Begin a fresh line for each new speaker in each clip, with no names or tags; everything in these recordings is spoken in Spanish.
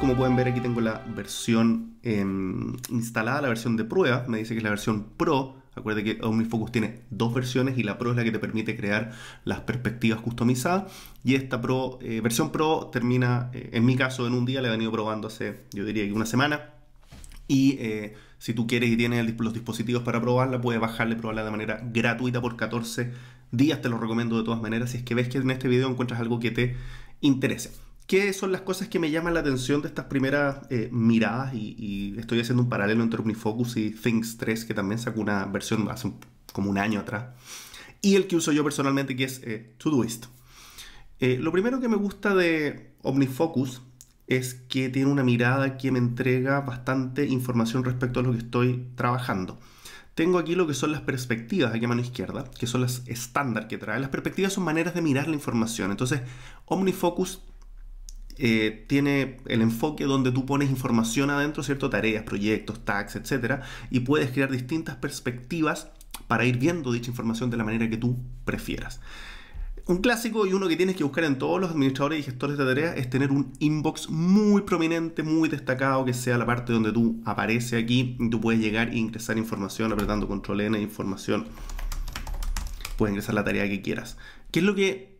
Como pueden ver aquí tengo la versión em, instalada, la versión de prueba. Me dice que es la versión Pro. Acuérdate que OmniFocus tiene dos versiones y la Pro es la que te permite crear las perspectivas customizadas. Y esta Pro, eh, versión Pro termina, eh, en mi caso, en un día. La he venido probando hace, yo diría que una semana. Y eh, si tú quieres y tienes los dispositivos para probarla, puedes bajarle y probarla de manera gratuita por 14 días. Te lo recomiendo de todas maneras. Si es que ves que en este video encuentras algo que te interese. ¿Qué son las cosas que me llaman la atención de estas primeras eh, miradas? Y, estoy haciendo un paralelo entre Omnifocus y Things 3, que también sacó una versión hace como un año atrás. Y el que uso yo personalmente, que es eh, Todoist. Eh, lo primero que me gusta de Omnifocus es que tiene una mirada que me entrega bastante información respecto a lo que estoy trabajando. Tengo aquí lo que son las perspectivas, aquí a mano izquierda, que son las estándar que trae. Las perspectivas son maneras de mirar la información. Entonces, Omnifocus eh, tiene el enfoque donde tú pones información adentro, ¿cierto? Tareas, proyectos, tags, etcétera, y puedes crear distintas perspectivas para ir viendo dicha información de la manera que tú prefieras. Un clásico y uno que tienes que buscar en todos los administradores y gestores de tareas es tener un inbox muy prominente, muy destacado, que sea la parte donde tú aparece aquí, tú puedes llegar e ingresar información apretando control N, información, puedes ingresar la tarea que quieras. ¿Qué es lo que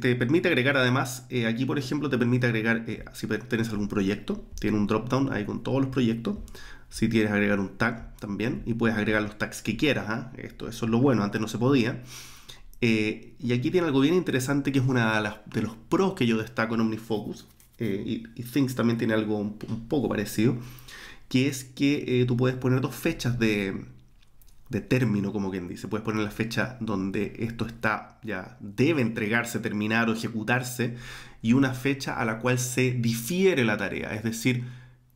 te, permite agregar además, eh, aquí por ejemplo te permite agregar, eh, si tienes algún proyecto, tiene un drop down ahí con todos los proyectos, si quieres agregar un tag también, y puedes agregar los tags que quieras, ¿ah? Esto, eso es lo bueno, antes no se podía. Eh, y aquí tiene algo bien interesante que es una de, los pros que yo destaco en OmniFocus, y, Things también tiene algo un poco parecido, que es que tú puedes poner dos fechas de, de término, como quien dice. Puedes poner la fecha donde esto está, ya debe entregarse, terminar o ejecutarse, y una fecha a la cual se difiere la tarea, es decir,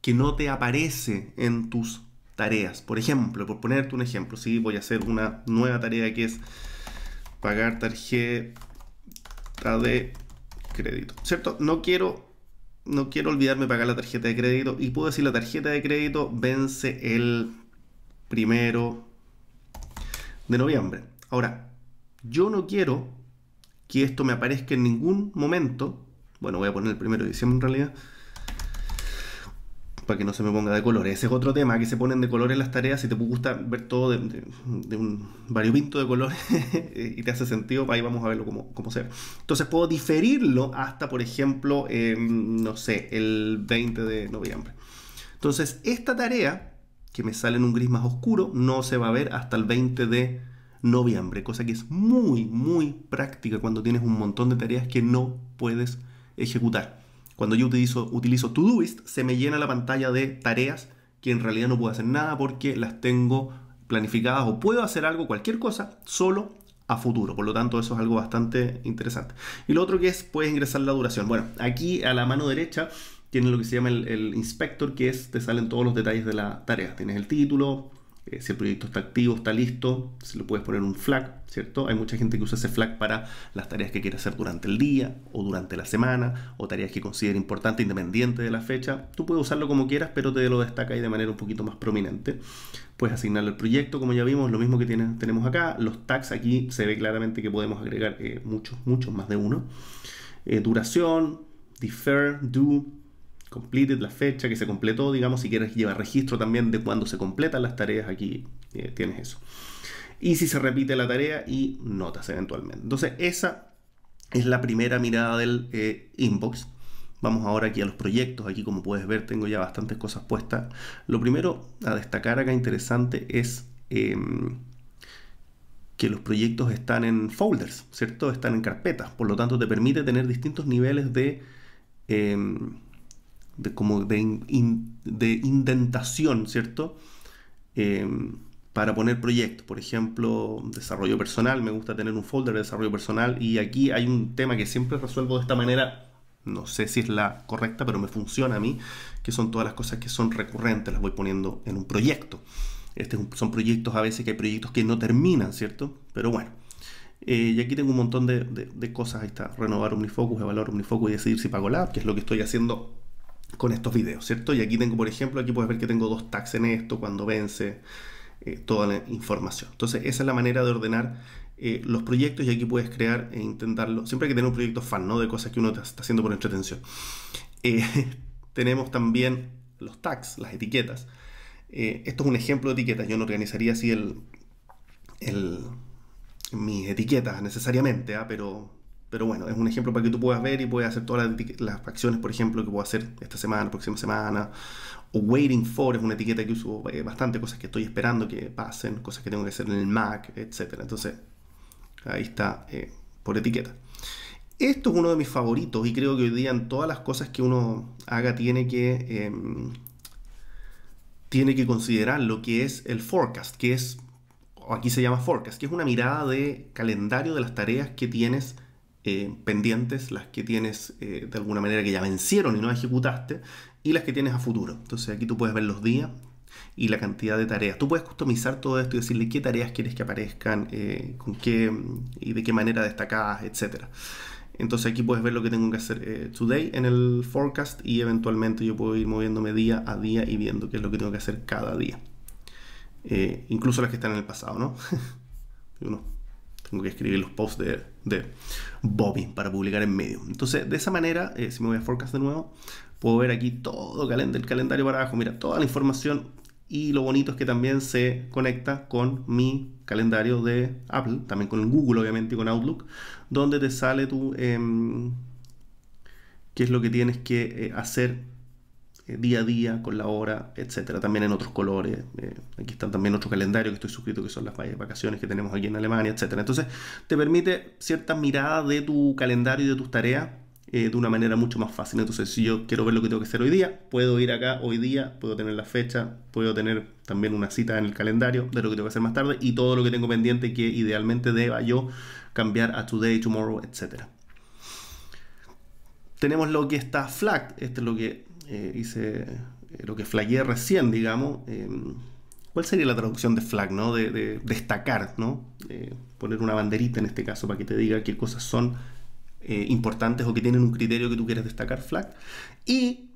que no te aparece en tus tareas. Por ejemplo, por ponerte un ejemplo, si voy a hacer una nueva tarea que es pagar tarjeta de crédito, ¿cierto? No quiero no quiero olvidarme pagar la tarjeta de crédito y puedo decir la tarjeta de crédito vence el primero de noviembre. Ahora, yo no quiero que esto me aparezca en ningún momento. Bueno, voy a poner el primero de diciembre en realidad. Para que no se me ponga de colores. Ese es otro tema, que se ponen de colores las tareas. Si te gusta ver todo de, un variopinto de colores y te hace sentido, ahí vamos a verlo como, como sea. Entonces puedo diferirlo hasta, por ejemplo, em, no sé, el 20 de noviembre. Entonces, esta tarea que me sale en un gris más oscuro, no se va a ver hasta el 20 de noviembre, cosa que es muy, muy práctica cuando tienes un montón de tareas que no puedes ejecutar. Cuando yo utilizo, utilizo Todoist, se me llena la pantalla de tareas que en realidad no puedo hacer nada porque las tengo planificadas o puedo hacer algo, cualquier cosa, solo a futuro. Por lo tanto, eso es algo bastante interesante. Y lo otro que es, puedes ingresar la duración. Bueno, aquí a la mano derecha Tienes lo que se llama el, inspector, que es, te salen todos los detalles de la tarea. Tienes el título, eh, si el proyecto está activo, está listo, se lo puedes poner un flag, ¿cierto? Hay mucha gente que usa ese flag para las tareas que quiere hacer durante el día o durante la semana o tareas que considera importante independiente de la fecha. Tú puedes usarlo como quieras, pero te lo destaca ahí de manera un poquito más prominente. Puedes asignarle el proyecto, como ya vimos, lo mismo que tenemos acá. Los tags aquí se ve claramente que podemos agregar eh, muchos, muchos más de uno. Eh, duración, defer, do, completed, la fecha que se completó, digamos, si quieres llevar registro también de cuándo se completan las tareas, aquí eh, tienes eso. Y si se repite la tarea y notas eventualmente. Entonces, esa es la primera mirada del eh, inbox. Vamos ahora aquí a los proyectos. Aquí, como puedes ver, tengo ya bastantes cosas puestas. Lo primero a destacar acá interesante es em, que los proyectos están en folders, ¿cierto? Están en carpetas. Por lo tanto, te permite tener distintos niveles de... Em, de, como de, indentación, ¿cierto? Eh, para poner proyectos, por ejemplo, desarrollo personal, me gusta tener un folder de desarrollo personal y aquí hay un tema que siempre resuelvo de esta manera, no sé si es la correcta, pero me funciona a mí, que son todas las cosas que son recurrentes, las voy poniendo en un proyecto. Este son proyectos a veces que hay proyectos que no terminan, ¿cierto? Pero bueno. Eh, y aquí tengo un montón de, cosas, ahí está, renovar Omnifocus, evaluar Omnifocus y decidir si pago la que es lo que estoy haciendo con estos videos, ¿cierto? Y aquí tengo, por ejemplo, aquí puedes ver que tengo dos tags en esto, cuando vence, eh, toda la información. Entonces, esa es la manera de ordenar eh, los proyectos y aquí puedes crear e intentarlo. Siempre hay que tener un proyecto fan, ¿no? De cosas que uno está haciendo por entretención. Eh, tenemos también los tags, las etiquetas. esto es un ejemplo de etiquetas. Yo no organizaría así mi el mis etiquetas necesariamente, ¿ah? pero pero bueno, es un ejemplo para que tú puedas ver y puedas hacer todas las, acciones, por ejemplo, que puedo hacer esta semana, próxima semana. O waiting for es una etiqueta que uso eh, bastante, cosas que estoy esperando que pasen, cosas que tengo que hacer en el Mac, etc. Entonces, ahí está eh, por etiqueta. Esto es uno de mis favoritos y creo que hoy día en todas las cosas que uno haga tiene que, em, tiene que considerar lo que es el forecast, que es, aquí se llama forecast, que es una mirada de calendario de las tareas que tienes eh, pendientes, las que tienes eh, de alguna manera que ya vencieron y no ejecutaste, y las que tienes a futuro. Entonces aquí tú puedes ver los días y la cantidad de tareas. Tú puedes customizar todo esto y decirle qué tareas quieres que aparezcan, eh, con qué y de qué manera destacadas, etc. Entonces aquí puedes ver lo que tengo que hacer today en el forecast y eventualmente yo puedo ir moviéndome día a día y viendo qué es lo que tengo que hacer cada día. incluso las que están en el pasado, ¿no? Tengo que escribir los posts de, de Bobby para publicar en medio. Entonces, de esa manera, eh, si me voy a Forecast de nuevo, puedo ver aquí todo el calendario para abajo. Mira, toda la información. Y lo bonito es que también se conecta con mi calendario de Apple, también con Google, obviamente, y con Outlook, donde te sale tu. Em, qué es lo que tienes que eh, hacer eh, día a día, con la hora, etcétera. También en otros colores. Eh, aquí están también otro calendario que estoy suscrito, que son las vacaciones que tenemos aquí en Alemania, etcétera. Entonces, te permite cierta mirada de tu calendario y de tus tareas eh, de una manera mucho más fácil. Entonces, si yo quiero ver lo que tengo que hacer hoy día, puedo ir acá hoy día, puedo tener la fecha, puedo tener también una cita en el calendario de lo que tengo que hacer más tarde y todo lo que tengo pendiente que idealmente deba yo cambiar a today, tomorrow, etcétera tenemos lo que está flagged. este es lo que eh, hice eh, lo que flagué recién, digamos. Eh, ¿Cuál sería la traducción de flag, no? De, destacar, ¿no? poner una banderita en este caso para que te diga qué cosas son importantes o que tienen un criterio que tú quieres destacar, flag. Y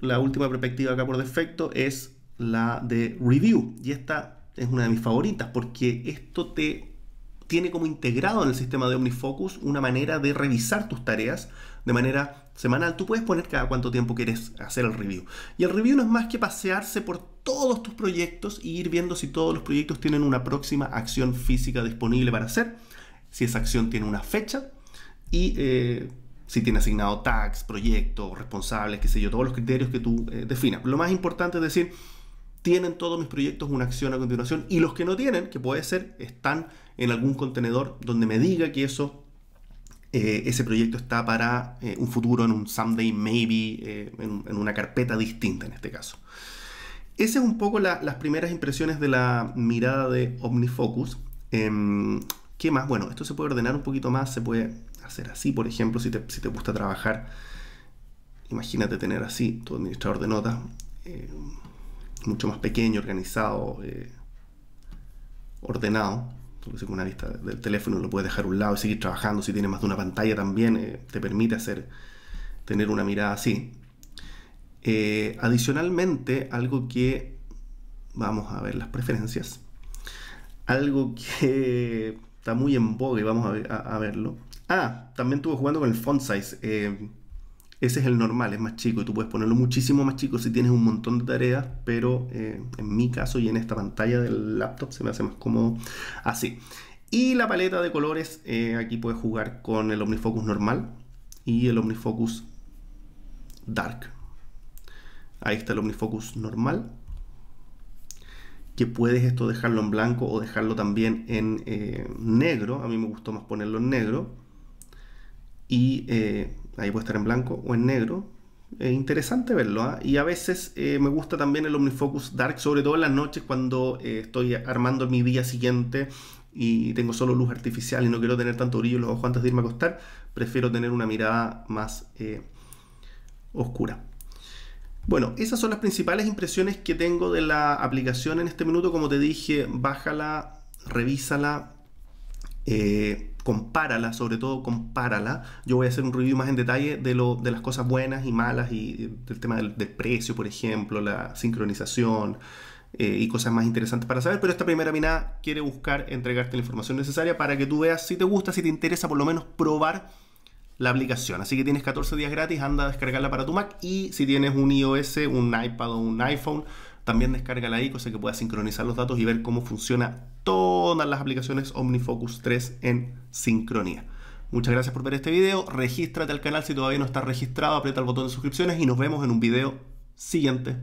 la última perspectiva acá por defecto es la de review. Y esta es una de mis favoritas porque esto te tiene como integrado en el sistema de OmniFocus una manera de revisar tus tareas de manera semanal. Tú puedes poner cada cuánto tiempo quieres hacer el review. Y el review no es más que pasearse por todos tus proyectos e ir viendo si todos los proyectos tienen una próxima acción física disponible para hacer, si esa acción tiene una fecha y eh, si tiene asignado tags, proyectos, responsables, qué sé yo, todos los criterios que tú eh, definas. Lo más importante es decir, tienen todos mis proyectos una acción a continuación y los que no tienen, que puede ser, están en algún contenedor donde me diga que eso eh, ese proyecto está para eh, un futuro, en un someday maybe, eh, en, una carpeta distinta en este caso. Esas es un poco las primeras impresiones de la mirada de OmniFocus. Em, ¿Qué más? Bueno, esto se puede ordenar un poquito más, se puede hacer así, por ejemplo, si si te gusta trabajar. Imagínate tener así tu administrador de notas, em, mucho más pequeño, organizado, ordenado con una lista del teléfono, lo puedes dejar a un lado y seguir trabajando. Si tienes más de una pantalla también, eh, te permite hacer, tener una mirada así. Eh, adicionalmente, algo que, vamos a ver las preferencias, algo que está muy en vogue vamos a, verlo. Ah, también estuve jugando con el font size. Eh, ese es el normal, es más chico y tú puedes ponerlo muchísimo más chico si tienes un montón de tareas, pero eh, en mi caso y en esta pantalla del laptop se me hace más cómodo así. Y la paleta de colores, eh, aquí puedes jugar con el OmniFocus normal y el OmniFocus Dark. Ahí está el OmniFocus normal que puedes esto dejarlo en blanco o dejarlo también en eh, negro. A mí me gustó más ponerlo en negro. Y ahí puede estar en blanco o en negro. Es interesante verlo. ¿ah? Y a veces eh, me gusta también el Omnifocus Dark, sobre todo en las noches cuando eh, estoy armando mi día siguiente y tengo solo luz artificial y no quiero tener tanto brillo en los ojos antes de irme a acostar. Prefiero tener una mirada más eh, oscura. Bueno, esas son las principales impresiones que tengo de la aplicación en este minuto. Como te dije, bájala, revísala. Eh, compárala, sobre todo compárala. Yo voy a hacer un review más en detalle de, lo, de las cosas buenas y malas y eh, del tema del, precio, por ejemplo, la sincronización eh, y cosas más interesantes para saber. Pero esta primera mina quiere buscar entregarte la información necesaria para que tú veas si te gusta, si te interesa por lo menos probar la aplicación. Así que tienes 14 días gratis, anda a descargarla para tu Mac y si tienes un iOS, un iPad o un iPhone, también descarga la ICO, que pueda sincronizar los datos y ver cómo funciona todas las aplicaciones OmniFocus 3 en sincronía. Muchas gracias por ver este video, regístrate al canal si todavía no estás registrado, aprieta el botón de suscripciones y nos vemos en un video siguiente.